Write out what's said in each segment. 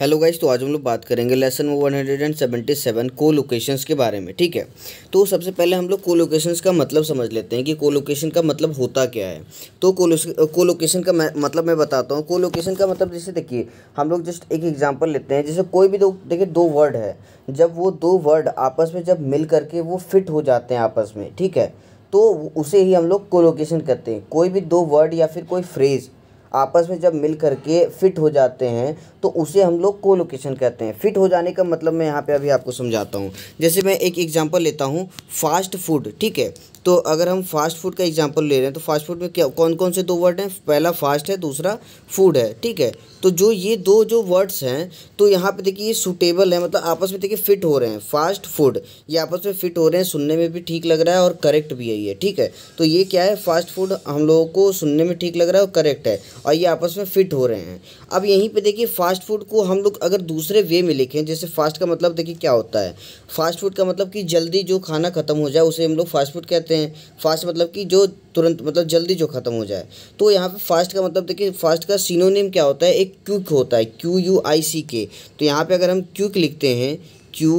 hello guys तो आज हम लोग बात करेंगे lesson one hundred and seventy seven को लोकेशंस के बारे में ठीक है तो सबसे पहले हम लोग को लोकेशंस का मतलब समझ लेते हैं कि को लोकेशन का मतलब होता क्या है तो को लोकेशन का मैं, मतलब मैं बताता हूँ को लोकेशन का मतलब जैसे देखिए हम लोग जस्ट एक एग्जांपल लेते हैं जैसे कोई भी दो देखिए दो वर्ड है जब वो दो वर्ड आपस में जब मिल करके वो फिट हो जाते हैं आपस में ठीक है तो उसे ही हम लोग कोलोकेशन कहते हैं कोई भी दो वर्ड या फिर कोई फ्रेज़ आपस में जब मिल करके फिट हो जाते हैं तो उसे हम लोग को लोकेशन कहते हैं फिट हो जाने का मतलब मैं यहाँ पे अभी आपको समझाता हूँ जैसे मैं एक एग्जांपल लेता हूँ फास्ट फूड ठीक है तो अगर हम फास्ट फूड का एग्जाम्पल ले रहे हैं तो फास्ट फूड में क्या कौन कौन से दो वर्ड हैं पहला फास्ट है दूसरा फूड है ठीक है तो जो ये दो जो वर्ड्स हैं तो यहाँ पे देखिए ये सूटेबल है मतलब आपस में देखिए फिट हो रहे हैं फास्ट फूड ये आपस में फिट हो रहे हैं सुनने में भी ठीक लग रहा है और करेक्ट भी है ये ठीक है तो ये क्या है फास्ट फूड हम लोगों को सुनने में ठीक लग रहा है और करेक्ट है और ये आपस में फिट हो रहे हैं अब यहीं पर देखिए फास्ट फूड को हम लोग अगर दूसरे वे में लिखें जैसे फास्ट का मतलब देखिए क्या होता है फास्ट फूड का मतलब कि जल्दी जो खाना ख़त्म हो जाए उसे हम लोग फास्ट फूड कहते हैं हैं फास्ट मतलब कि जो तुरंत मतलब जल्दी जो ख़त्म हो जाए तो यहाँ पे फास्ट का मतलब देखिए फास्ट का सिनोनिम क्या होता है एक क्यूक होता है क्यू यू आई सी के तो यहाँ पे अगर हम क्यूक लिखते हैं क्यू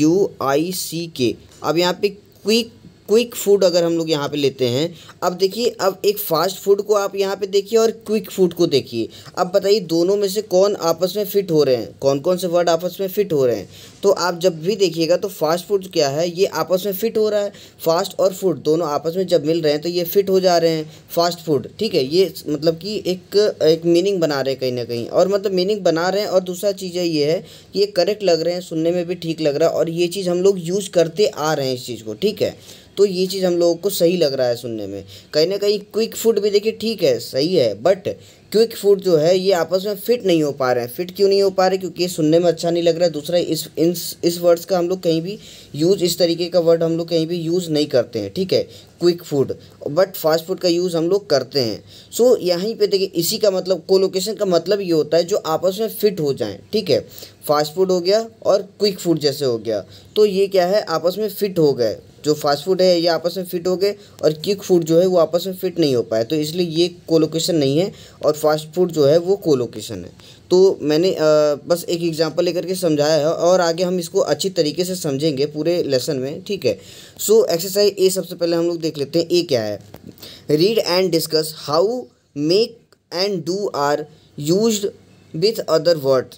यू आई सी के अब यहाँ पे क्विक क्विक फूड अगर हम लोग यहाँ पे लेते हैं अब देखिए अब एक फास्ट फूड को आप यहाँ पे देखिए और क्विक फूड को देखिए अब बताइए दोनों में से कौन आपस में फिट हो रहे हैं कौन कौन से वर्ड आपस में फिट हो रहे हैं तो आप जब भी देखिएगा तो फास्ट फूड क्या है ये आपस में फिट हो रहा है फास्ट और फूड दोनों आपस में जब मिल रहे हैं तो ये फिट हो जा रहे हैं फास्ट फूड ठीक है ये मतलब कि एक एक मीनिंग बना रहे हैं कहीं ना कहीं और मतलब मीनिंग बना रहे हैं और दूसरा चीज़ ये है कि ये करेक्ट लग रहे हैं सुनने में भी ठीक लग रहा है और ये चीज़ हम लोग यूज़ करते आ रहे हैं इस चीज़ को ठीक है तो ये चीज़ हम लोगों को सही लग रहा है सुनने में कहीं ना कहीं क्विक फूड भी देखिए ठीक है सही है बट क्विक फूड जो है ये आपस में फिट नहीं हो पा रहे हैं फिट क्यों नहीं हो पा रहे क्योंकि ये सुनने में अच्छा नहीं लग रहा है दूसरा इस इन इस वर्ड्स का हम लोग कहीं भी यूज़ इस तरीके का वर्ड हम लोग कहीं भी यूज़ नहीं करते हैं ठीक है quick food but fast food का यूज़ हम लोग करते हैं सो so, यहीं पे देखिए इसी का मतलब कोलोकेशन का मतलब ये होता है जो आपस में फिट हो जाए ठीक है फास्ट फूड हो गया और क्विक फूड जैसे हो गया तो ये क्या है आपस में फिट हो गए जो फास्ट फूड है ये आपस में फिट हो गए और किक फूड जो है वो आपस में फिट नहीं हो पाया तो इसलिए ये कोलोकेशन नहीं है और फास्ट फूड जो है वो कोलोकेशन है तो मैंने बस एक एग्जांपल लेकर के समझाया है और आगे हम इसको अच्छी तरीके से समझेंगे पूरे लेसन में ठीक है सो एक्सरसाइज ए सबसे पहले हम लोग देख लेते हैं ए क्या है read and discuss how make and do are use with other word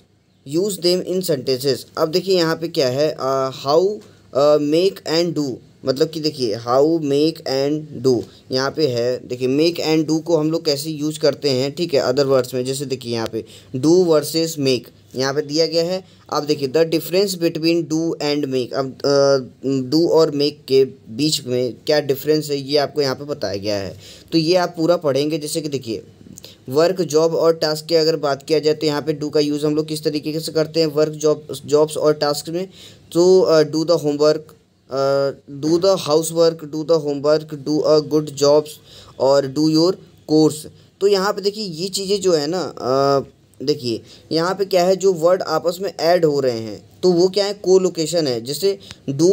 use them in sentences अब देखिए यहाँ पे क्या है हाउ मेक एंड डू मतलब कि देखिए हाउ मेक एंड डू यहाँ पे है देखिए मेक एंड डू को हम लोग कैसे यूज करते हैं ठीक है अदर वर्ड्स में जैसे देखिए यहाँ पे डू वर्सेस मेक यहाँ पे दिया गया है अब देखिए the difference between do and make अब डू और मेक के बीच में क्या डिफरेंस है ये आपको यहाँ पे बताया गया है तो ये आप पूरा पढ़ेंगे जैसे कि देखिए वर्क जॉब और टास्क की अगर बात किया जाए तो यहाँ पे डू का यूज़ हम लोग किस तरीके से करते हैं वर्क जॉब जॉब्स और टास्क में तो do the homework do the house work do the homework do a good jobs और डू योर कोर्स तो यहाँ पे देखिए ये चीज़ें जो है ना uh, देखिए यहाँ पे क्या है जो वर्ड आपस में ऐड हो रहे हैं तो वो क्या है को लोकेशन है जैसे do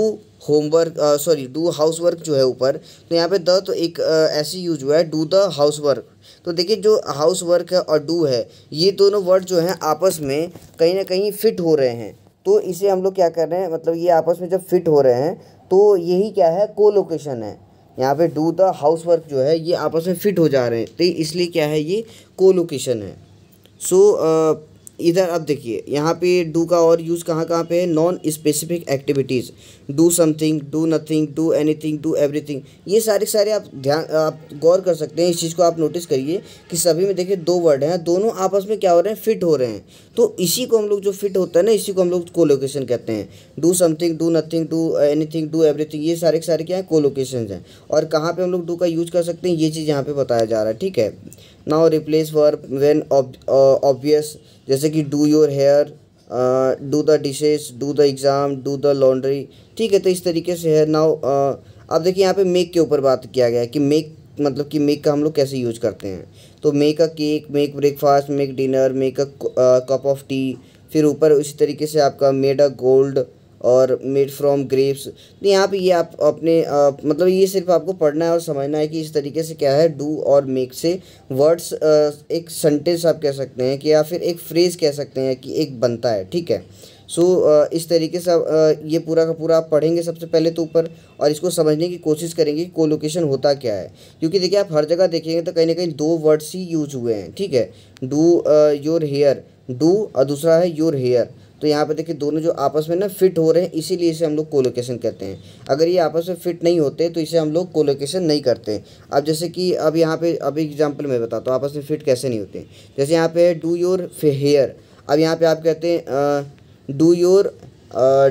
homework sorry do house work जो है ऊपर तो यहाँ पे द तो एक uh, ऐसी यूज हुआ है डू द हाउस वर्क तो देखिए जो हाउस वर्क है और डू है ये दोनों वर्ड जो हैं आपस में कहीं ना कहीं फिट हो रहे हैं तो इसे हम लोग क्या कर रहे हैं मतलब ये आपस में जब फिट हो रहे हैं तो यही क्या है को लोकेशन है यहाँ पे डू द हाउस वर्क जो है ये आपस में फिट हो जा रहे हैं तो इसलिए क्या है ये को लोकेशन है सो so, uh, इधर अब देखिए यहाँ पे डू का और यूज़ कहाँ कहाँ पे है non specific activities do something do nothing do anything do everything ये सारे सारे आप ध्यान आप गौर कर सकते हैं इस चीज़ को आप नोटिस करिए कि सभी में देखिए दो वर्ड हैं दोनों आपस में क्या हो रहे हैं फिट हो रहे हैं तो इसी को हम लोग जो फिट होता है ना इसी को हम लोग कोलोकेशन कहते हैं do something do nothing do anything do everything ये सारे सारे क्या हैं कोलोकेशन हैं और कहाँ पर हम लोग डू का यूज़ कर सकते हैं ये चीज़ यहाँ पर बताया जा रहा है ठीक है now replace verb when obvious जैसे कि do your hair do the dishes do the exam do the laundry ठीक है तो इस तरीके से है नाउ uh, अब देखिए यहाँ पे मेक के ऊपर बात किया गया है कि मेक मतलब कि मेक का हम लोग कैसे यूज करते हैं तो make a cake make breakfast make dinner make a cup of tea फिर ऊपर उसी तरीके से आपका मेड अ गोल्ड और मेड फ्रॉम ग्रेप्स तो यहाँ पे ये आप अपने आ, मतलब ये सिर्फ आपको पढ़ना है और समझना है कि इस तरीके से क्या है डू और मेक से वर्ड्स एक सेंटेंस आप कह सकते हैं कि या फिर एक फ्रेज़ कह सकते हैं कि एक बनता है ठीक है सो so, इस तरीके से ये पूरा का पूरा आप पढ़ेंगे सबसे पहले तो ऊपर और इसको समझने की कोशिश करेंगे कि कोलोकेशन होता क्या है क्योंकि देखिए आप हर जगह देखेंगे तो कहीं ना कहीं दो वर्ड्स ही यूज हुए हैं ठीक है डू योर हेयर डू और दूसरा है योर हेयर तो यहाँ पे देखिए दोनों जो आपस में ना फिट हो रहे हैं इसीलिए इसे हम लोग कोलोकेशन कहते हैं अगर ये आपस में फिट नहीं होते तो इसे हम लोग कोलोकेशन नहीं करते अब जैसे कि अब यहाँ पे अभी एग्जाम्पल मैं बताता तो हूँ आपस में फिट कैसे नहीं होते जैसे यहाँ पे डू योर हेयर अब यहाँ पे आप कहते हैं do your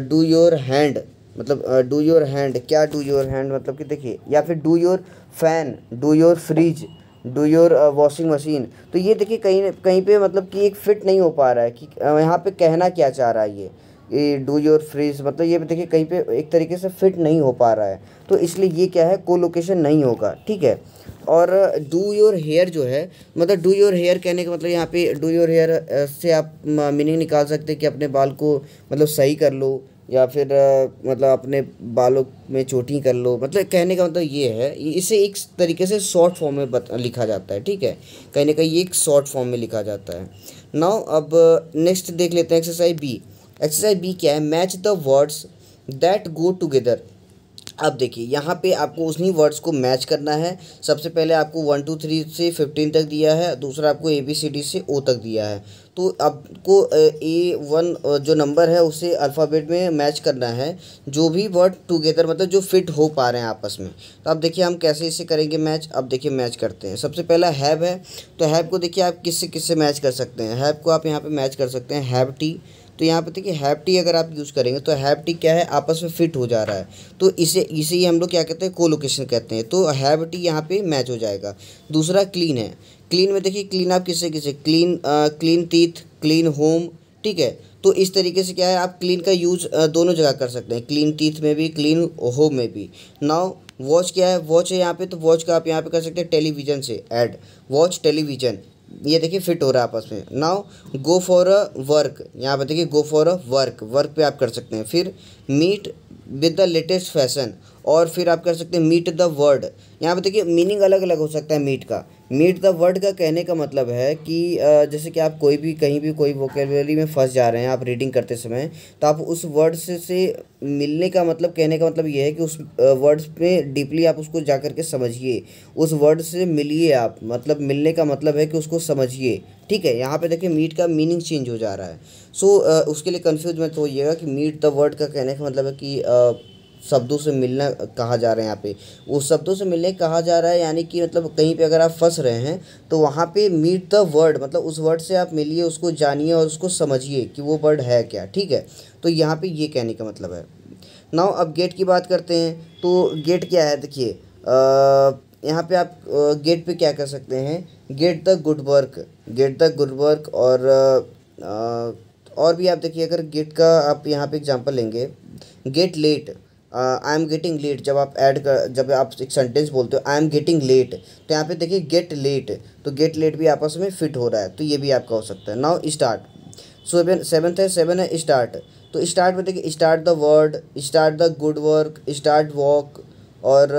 do your hand मतलब डू योर हैंड क्या डू योर हैंड मतलब कि देखिए या फिर do your fan do your fridge do your washing machine तो ये देखिए कहीं कहीं पे मतलब कि एक फिट नहीं हो पा रहा है कि यहाँ पे कहना क्या चाह रहा है ये डू योर फ्रिज मतलब ये देखिए कहीं पे एक तरीके से फिट नहीं हो पा रहा है तो इसलिए ये क्या है कोलोकेशन नहीं होगा ठीक है और डू योर हेयर जो है मतलब डू योर हेयर कहने का मतलब यहाँ पे डू योर हेयर से आप मीनिंग निकाल सकते हैं कि अपने बाल को मतलब सही कर लो या फिर मतलब अपने बालों में चोटी कर लो मतलब कहने का मतलब ये है इसे एक तरीके से शॉर्ट फॉर्म में लिखा जाता है ठीक है कहने का ये एक शॉर्ट फॉर्म में लिखा जाता है नाउ अब नेक्स्ट देख लेते हैं एक्सरसाइज बी एक्सरसाइज बी क्या है match the words that go together अब देखिए यहाँ पे आपको उसी वर्ड्स को मैच करना है सबसे पहले आपको वन टू थ्री से फिफ्टीन तक दिया है दूसरा आपको ए बी सी डी से ओ तक दिया है तो आपको ए वन जो नंबर है उसे अल्फ़ाबेट में मैच करना है जो भी वर्ड टुगेदर मतलब जो फिट हो पा रहे हैं आपस में तो आप देखिए हम कैसे इसे करेंगे मैच अब देखिए मैच करते हैं सबसे पहला हैब है तो हैब को देखिए आप किससे किससे मैच कर सकते हैं हैब को आप यहाँ पर मैच कर सकते हैं हैब टी तो यहाँ पर देखिए हैब टी अगर आप यूज़ करेंगे तो हैब टी क्या है आपस में फिट हो जा रहा है तो इसे इसे ही हम लोग क्या कहते हैं कोलोकेशन कहते हैं तो हैब टी यहाँ पे मैच हो जाएगा दूसरा क्लीन है क्लीन में देखिए क्लीन आप किसे किसे clean clean teeth clean home ठीक है तो इस तरीके से क्या है आप क्लीन का यूज़ दोनों जगह कर सकते हैं क्लीन टीथ में भी क्लीन होम में भी नाउ वॉच क्या है वॉच है यहाँ पे तो वॉच का आप यहाँ पे कर सकते हैं टेलीविज़न से ऐड वॉच टेलीविज़न ये देखिए फिट हो रहा है आपस में now go for a work यहाँ पे देखिए go for a work work पे आप कर सकते हैं फिर meet with the latest fashion और फिर आप कर सकते हैं मीट द वर्ड यहाँ पे देखिए मीनिंग अलग अलग हो सकता है मीट का मीट द वर्ड का कहने का मतलब है कि जैसे कि आप कोई भी कहीं भी कोई वोकेबलरी में फंस जा रहे हैं आप रीडिंग करते समय तो आप उस वर्ड से, से मिलने का मतलब कहने का मतलब ये है कि उस वर्ड्स में डीपली आप उसको जा कर के समझिए उस वर्ड से मिलिए आप मतलब मिलने का मतलब है कि उसको समझिए ठीक है यहाँ पे देखिए मीट का मीनिंग चेंज हो जा रहा है सो so, उसके लिए कन्फ्यूज मत होइएगा कि मीट द वर्ड का कहने का मतलब है कि शब्दों से मिलना कहा जा रहा है यहाँ पे वो शब्दों से मिलने कहा जा रहा है यानी कि मतलब कहीं पे अगर आप फंस रहे हैं तो वहाँ पे मीट द वर्ड मतलब उस वर्ड से आप मिलिए उसको जानिए और उसको समझिए कि वो वर्ड है क्या ठीक है तो यहाँ पे ये कहने का मतलब है नाउ अब गेट की बात करते हैं तो गेट क्या है देखिए यहाँ पे आप गेट पे क्या कर सकते हैं get the good work get the good work और आ, और भी आप देखिए अगर गेट का आप यहाँ पे एग्जांपल लेंगे get late I am getting late जब आप ऐड कर जब आप एक सेंटेंस बोलते हो आई एम गेटिंग लेट तो यहाँ पे देखिए गेट लेट तो गेट लेट भी आपस में फिट हो रहा है तो ये भी आपका हो सकता है नाउ स्टार्ट सेवन सेवन्थ है सेवन है स्टार्ट तो स्टार्ट में देखिए start the word start the good work start walk और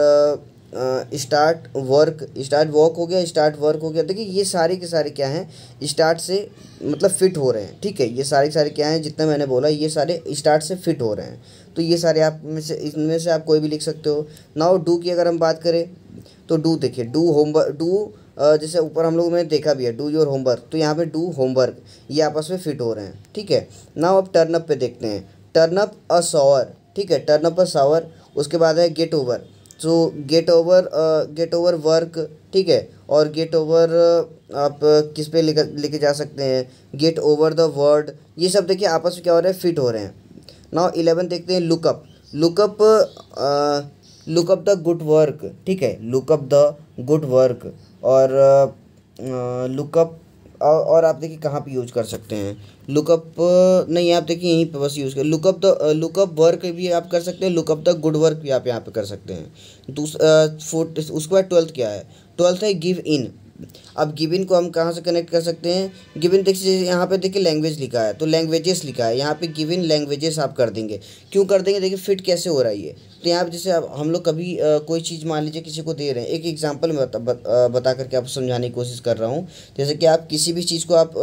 स्टार्ट वर्क स्टार्ट वॉक हो गया स्टार्ट वर्क हो गया देखिए ये सारे के सारे क्या हैं स्टार्ट से मतलब फिट हो रहे हैं ठीक है ये सारे के सारे क्या हैं जितना मैंने बोला ये सारे स्टार्ट से फिट हो रहे हैं तो ये सारे आप में से इनमें से आप कोई भी लिख सकते हो नाउ डू की अगर हम बात करें तो डू देखिए डू होमवर्क डू जैसे ऊपर हम लोगों ने देखा भी है डू योर होमवर्क तो यहाँ पे डू होमवर्क ये आपस में फिट हो रहे हैं ठीक है नाउ अब टर्नअप पे देखते हैं टर्नअप अ सॉवर ठीक है टर्नअप अ सॉवर उसके बाद है get over so get over get over work ठीक है और गेट ओवर uh, आप uh, किस पे लेकर लेके जा सकते हैं गेट ओवर द वर्ड ये सब देखिए आपस में क्या हो रहा है फिट हो रहे हैं नाउ इलेवन देखते हैं look up look up look up the good work ठीक है लुकअप द गुड वर्क और लुकअप uh, और आप देखिए कहाँ पे यूज़ कर सकते हैं लुकअप नहीं आप देखिए यहीं पे बस यूज़ कर लुकअप द लुकअप वर्क भी आप कर सकते हैं लुकअप द गुड वर्क भी आप यहाँ पे कर सकते हैं दूसरा फोर्थ उसके बाद ट्वेल्थ क्या है ट्वेल्थ है गिव इन अब गिविन को हम कहाँ से कनेक्ट कर सकते हैं गिविन देखिए यहाँ पे देखिए लैंग्वेज लिखा है तो लैंग्वेजेस लिखा है यहाँ पे गिविन लैंग्वेजेस आप कर देंगे क्यों कर देंगे देखिए फिट कैसे हो रहा है ये तो यहाँ पर जैसे अब हम लोग कभी आ, कोई चीज़ मान लीजिए किसी को दे रहे हैं एक एग्जाम्पल मैं बता, बता करके आपको समझाने की कोशिश कर रहा हूँ जैसे कि आप किसी भी चीज़ को आप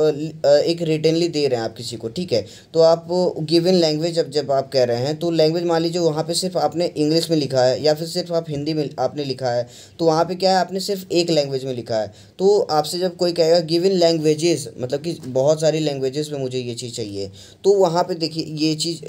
एक रिटर्नली दे रहे हैं आप किसी को ठीक है तो आप गिविन लैंग्वेज अब जब आप कह रहे हैं तो लैंग्वेज मान लीजिए वहाँ पर सिर्फ आपने इंग्लिश में लिखा है या फिर सिर्फ आप हिंदी में आपने लिखा है तो वहाँ पर क्या है आपने सिर्फ एक लैंग्वेज में लिखा है तो आपसे जब कोई कहेगा गिव इन लैंग्वेजेस मतलब कि बहुत सारी लैंग्वेजेस में मुझे ये चीज़ चाहिए तो वहाँ पे देखिए ये चीज़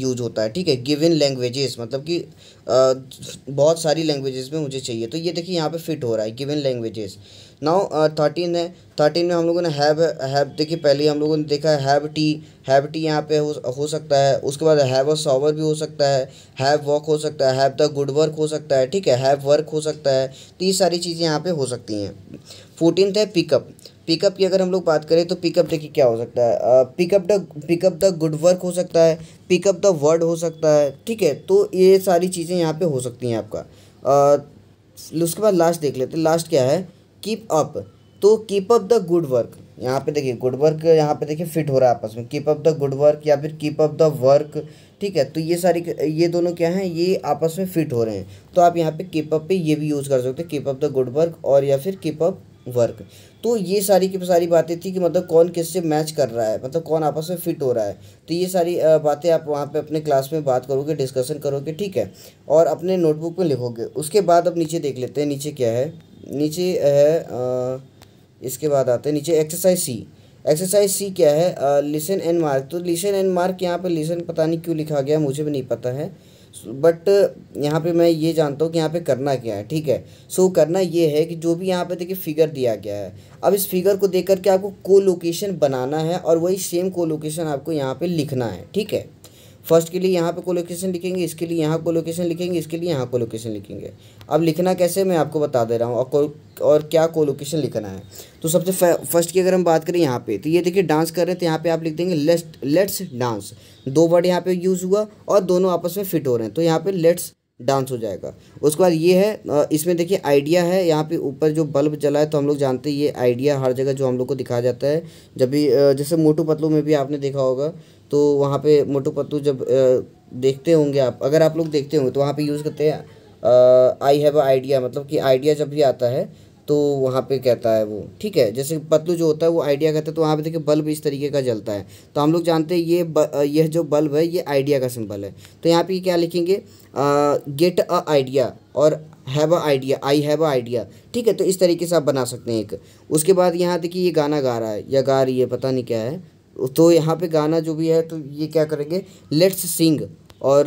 यूज होता है ठीक है गिव इन लैंग्वेजेस मतलब कि बहुत सारी लैंग्वेजेस में मुझे चाहिए तो ये देखिए यहाँ पे फिट हो रहा है गिवन लैंग्वेजेस नाउ थर्टीन है थर्टीन में हम लोगों ने हैव हैव देखिए पहले हम लोगों ने देखा हैव टी हैव टी यहाँ पे हो, हो सकता है उसके बाद हैव अ सॉवर भी हो सकता है हैव वॉक हो सकता है हैव द गुड वर्क हो सकता है ठीक है हैव वर्क हो सकता है तो ये सारी चीज़ें यहाँ पे हो सकती हैं फोर्टीन है पिकअप पिकअप की अगर हम लोग बात करें तो पिकअप देखिए क्या हो सकता है pick up the pick up the good work हो सकता है पिकअप द वर्ड हो सकता है ठीक है तो ये सारी चीज़ें यहाँ पे हो सकती हैं आपका उसके बाद लास्ट देख लेते हैं लास्ट क्या है कीप अप तो keep up the good work यहाँ पे देखिए गुड वर्क यहाँ पे देखिए फिट हो रहा है आपस में keep up the good work या फिर कीप अप द वर्क ठीक है तो ये सारी ये दोनों क्या हैं ये आपस में फिट हो रहे हैं तो आप यहाँ पे कीप अप पे ये भी यूज़ कर सकते हैं keep up the good work और या फिर कीप अप वर्क तो ये सारी की सारी बातें थी कि मतलब कौन किससे मैच कर रहा है मतलब कौन आपस में फिट हो रहा है तो ये सारी बातें आप वहाँ पे अपने क्लास में बात करोगे डिस्कशन करोगे ठीक है और अपने नोटबुक में लिखोगे उसके बाद अब नीचे देख लेते हैं नीचे क्या है नीचे है आ, इसके बाद आते हैं नीचे एक्सरसाइज सी एक्सरसाइज सी क्या है लिसन एंड मार्क तो लिसन एंड मार्क यहाँ पर लिसन पता नहीं क्यों लिखा गया मुझे भी नहीं पता है बट यहाँ पे मैं ये जानता हूँ कि यहाँ पे करना क्या है ठीक है सो so, करना ये है कि जो भी यहाँ पे देखिए फिगर दिया गया है अब इस फिगर को देख करके आपको को लोकेशन बनाना है और वही सेम को लोकेशन आपको यहाँ पे लिखना है ठीक है फर्स्ट के लिए यहाँ पे कोलोकेशन लिखेंगे इसके लिए यहाँ कोलोकेशन लिखेंगे इसके लिए यहाँ कोलोकेशन लिखेंगे अब लिखना कैसे मैं आपको बता दे रहा हूँ और और क्या कोलोकेशन लिखना है तो सबसे फर्स्ट की अगर हम बात करें यहाँ पे तो ये देखिए डांस कर रहे हैं तो यहाँ पे आप लिख देंगे लेट्स लेट्स डांस दो वर्ड यहाँ पे यूज़ हुआ और दोनों आपस में फिट हो रहे हैं तो यहाँ पे लेट्स डांस हो जाएगा उसके बाद ये है इसमें देखिए आइडिया है यहाँ पे ऊपर जो बल्ब जला है तो हम लोग जानते हैं ये आइडिया हर जगह जो हम लोग को दिखाया जाता है जब भी जैसे मोटू पतलू में भी आपने देखा होगा तो वहाँ पे मोटू पतलू जब देखते होंगे आप अगर आप लोग देखते होंगे तो वहाँ पे यूज़ करते हैं आई हैव आइडिया मतलब कि आइडिया जब भी आता है तो वहाँ पे कहता है वो ठीक है जैसे पतलू जो होता है वो आइडिया कहता है तो वहाँ पे देखिए बल्ब इस तरीके का जलता है तो हम लोग जानते हैं ये ब, यह जो बल्ब है ये आइडिया का सिंबल है तो यहाँ पे क्या लिखेंगे गेट अ आइडिया और have a idea I have a idea ठीक है तो इस तरीके से आप बना सकते हैं एक उसके बाद यहाँ देखिए ये गाना गा रहा है या गा रही है पता नहीं क्या है तो यहाँ पे गाना जो भी है तो ये क्या करेंगे लेट्स सिंग और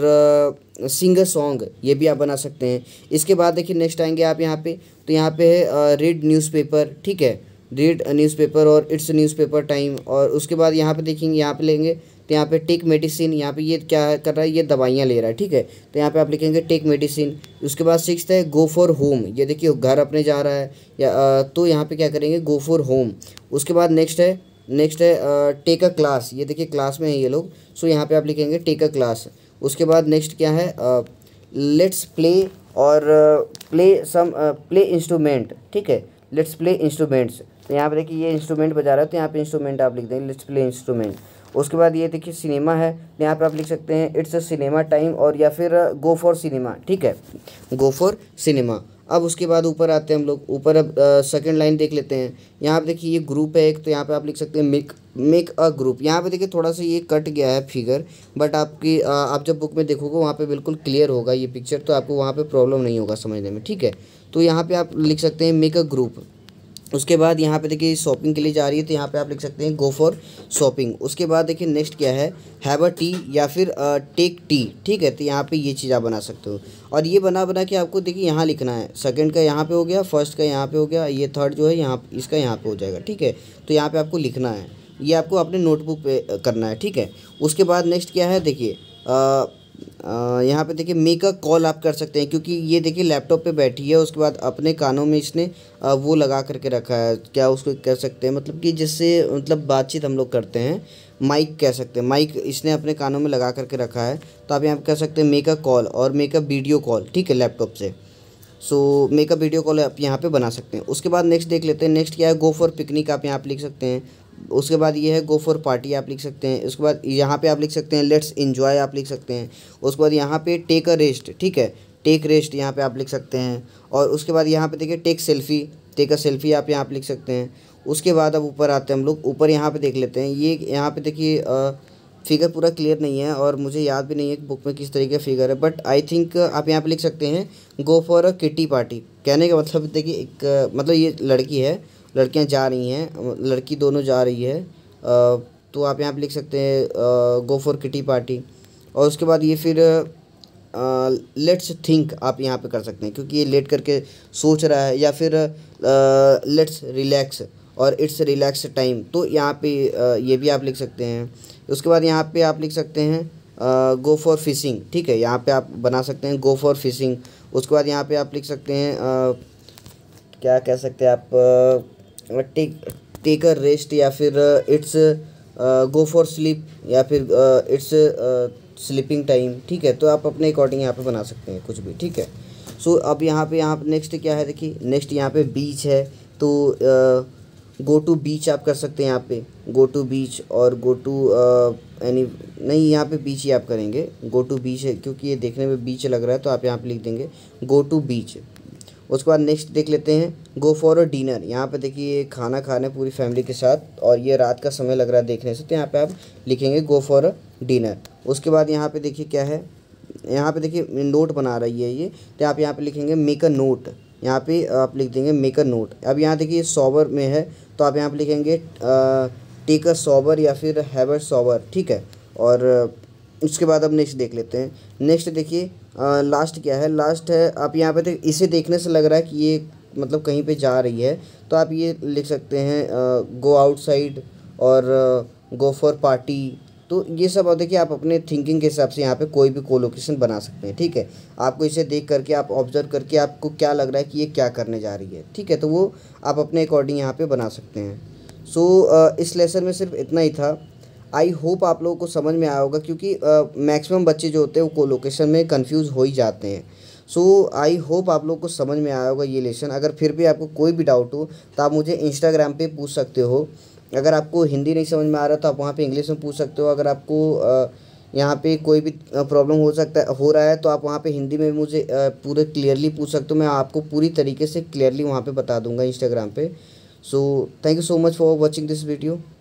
सिंग सॉन्ग ये भी आप बना सकते हैं इसके बाद देखिए नेक्स्ट आएंगे आप यहाँ पे तो यहाँ पे है रीड न्यूज़पेपर ठीक है रीड न्यूज़पेपर और इट्स न्यूज़पेपर टाइम और उसके बाद यहाँ पे देखेंगे यहाँ पे लेंगे तो यहाँ पे टेक मेडिसिन यहाँ पे ये क्या कर रहा है ये दवाइयाँ ले रहा है ठीक है तो यहाँ पे आप लिखेंगे टेक मेडिसिन उसके बाद सिक्स है गो फॉर होम ये देखिए घर अपने जा रहा है या तो यहाँ पे क्या करेंगे गो फॉर होम उसके बाद नेक्स्ट है नेक्स्ट है टेक अ क्लास ये देखिए क्लास में है ये लोग सो यहाँ पे आप लिखेंगे टेक अ क्लास उसके बाद नेक्स्ट क्या है लेट्स प्ले और प्ले सम प्ले इंस्ट्रूमेंट ठीक है लेट्स प्ले इंस्ट्रूमेंट्स तो यहाँ पे देखिए ये इंस्ट्रूमेंट बजा रहा है तो यहाँ पे इंस्ट्रूमेंट आप लिख देंगे लेट्स प्ले इंस्ट्रूमेंट उसके बाद ये देखिए सिनेमा है तो यहाँ पर आप लिख सकते हैं इट्स अ सिनेमा टाइम और या फिर गो फॉर सिनेमा ठीक है गो फॉर सिनेमा अब उसके बाद ऊपर आते हैं हम लोग ऊपर अब सेकंड लाइन देख लेते हैं यहाँ पे देखिए ये ग्रुप है एक तो यहाँ पे आप लिख सकते हैं मेक मेक अ ग्रुप यहाँ पे देखिए थोड़ा सा ये कट गया है फिगर बट आपकी आ, आप जब बुक में देखोगे वहाँ पे बिल्कुल क्लियर होगा ये पिक्चर तो आपको वहाँ पे प्रॉब्लम नहीं होगा समझने में ठीक है तो यहाँ पर आप लिख सकते हैं मेक अ ग्रुप उसके बाद यहाँ पे देखिए शॉपिंग के लिए जा रही है तो यहाँ पे आप लिख सकते हैं गो फॉर शॉपिंग उसके बाद देखिए नेक्स्ट क्या है हैव अ टी या फिर टेक टी ठीक है तो यहाँ पे ये चीज़ आप बना सकते हो और ये बना बना के आपको देखिए यहाँ लिखना है सेकंड का यहाँ पे हो गया फर्स्ट का यहाँ पे हो गया ये थर्ड जो है यहाँ इसका यहाँ पर हो जाएगा ठीक है तो यहाँ पर आपको लिखना है ये आपको अपने नोटबुक पर करना है ठीक है उसके बाद नेक्स्ट क्या है देखिए यहाँ पे देखिए मे का कॉल आप कर सकते हैं क्योंकि ये देखिए लैपटॉप पे बैठी है उसके बाद अपने कानों में इसने वो लगा करके रखा है क्या उसको कह सकते हैं मतलब कि जिससे मतलब बातचीत हम लोग करते हैं माइक कह सकते हैं माइक इसने अपने कानों में लगा करके रखा है तो आप यहाँ कह सकते हैं मेकअप कॉल और मेकअप वीडियो कॉल ठीक है लैपटॉप से सो मेकअप वीडियो कॉल आप यहाँ पे बना सकते हैं उसके बाद नेक्स्ट देख लेते हैं नेक्स्ट क्या है गो फॉर पिकनिक आप यहाँ पे लिख सकते हैं उसके बाद ये है गो फॉर पार्टी आप लिख सकते हैं उसके बाद यहाँ पे आप लिख सकते हैं लेट्स इन्जॉय आप लिख सकते हैं उसके बाद यहाँ पे टेक अ रेस्ट ठीक है टेक रेस्ट यहाँ पे आप लिख सकते हैं और उसके बाद यहाँ पे देखिए take selfie take a selfie आप यहाँ पर लिख सकते हैं उसके बाद अब ऊपर आते हैं हम लोग ऊपर यहाँ पर देख लेते हैं ये यहाँ पर देखिए फिगर पूरा क्लियर नहीं है और मुझे याद भी नहीं है कि बुक में किस तरीके फिगर है बट आई थिंक आप यहाँ पर लिख सकते हैं go for a kitty party कहने का मतलब देखिए एक मतलब ये लड़की है लड़कियाँ जा रही हैं लड़की दोनों जा रही है तो आप यहाँ पर लिख सकते हैं गो फॉर किटी पार्टी और उसके बाद ये फिर लेट्स थिंक आप यहाँ पे कर सकते हैं क्योंकि ये लेट करके सोच रहा है या फिर लेट्स रिलैक्स और इट्स रिलैक्स टाइम तो यहाँ पे uh, ये भी आप लिख सकते हैं उसके बाद यहाँ पे आप लिख सकते हैं गो फॉर फिशिंग ठीक है यहाँ पे आप बना सकते हैं गो फॉर फिशिंग उसके बाद यहाँ पे आप लिख सकते हैं uh, क्या कह सकते हैं आप uh, take take a rest या फिर इट्स गो फॉर स्लीप या फिर इट्स स्लीपिंग टाइम ठीक है तो आप अपने अकॉर्डिंग यहाँ पे बना सकते हैं कुछ भी ठीक है सो so, अब यहाँ पे यहाँ नेक्स्ट क्या है देखिए नेक्स्ट यहाँ पे बीच है तो गो टू बीच आप कर सकते हैं यहाँ पे गो टू बीच और गो टू यानी नहीं यहाँ पे बीच ही आप करेंगे गो टू बीच है क्योंकि ये देखने में बीच लग रहा है तो आप यहाँ पे लिख देंगे गो टू बीच उसके बाद नेक्स्ट देख लेते हैं गो फॉर अ डिनर यहाँ पे देखिए खाना खाने पूरी फैमिली के साथ और ये रात का समय लग रहा है देखने से तो यहाँ पे आप लिखेंगे गो फॉर अ डिनर उसके बाद यहाँ पे देखिए क्या है यहाँ पे देखिए नोट बना रही है ये तो आप यहाँ पे लिखेंगे मेक अ नोट यहाँ पे आप लिख देंगे मेक अ नोट अब यहाँ देखिए सॉवर में है तो आप यहाँ पर लिखेंगे टेक अ सॉवर या फिर हैवर सॉबर सॉवर ठीक है और उसके बाद अब नेक्स्ट देख लेते हैं नेक्स्ट देखिए लास्ट क्या है लास्ट है आप यहाँ पे देख इसे देखने से लग रहा है कि ये मतलब कहीं पे जा रही है तो आप ये लिख सकते हैं गो आउटसाइड और गो फॉर पार्टी तो ये सब और देखिए आप अपने थिंकिंग के हिसाब से यहाँ पे कोई भी कोलोकेशन बना सकते हैं ठीक है आपको इसे देख करके आप ऑब्जर्व करके आपको क्या लग रहा है कि ये क्या करने जा रही है ठीक है तो वो आप अपने अकॉर्डिंग यहाँ पर बना सकते हैं सो so, इस लेसन में सिर्फ इतना ही था आई होप आप लोगों को समझ में आया होगा क्योंकि मैक्सिमम बच्चे जो होते हैं वो कोलोकेशन में कंफ्यूज हो ही जाते हैं सो आई होप आप लोग को समझ में आया होगा ये लेसन अगर फिर भी आपको कोई भी डाउट हो तो आप मुझे इंस्टाग्राम पे पूछ सकते हो अगर आपको हिंदी नहीं समझ में आ रहा तो आप वहाँ पे इंग्लिश में पूछ सकते हो अगर आपको यहाँ पे कोई भी प्रॉब्लम हो सकता है हो रहा है तो आप वहाँ पर हिंदी में मुझे पूरे क्लियरली पूछ सकते हो मैं आपको पूरी तरीके से क्लियरली वहाँ पर बता दूँगा इंस्टाग्राम पर so thank you so much for watching this video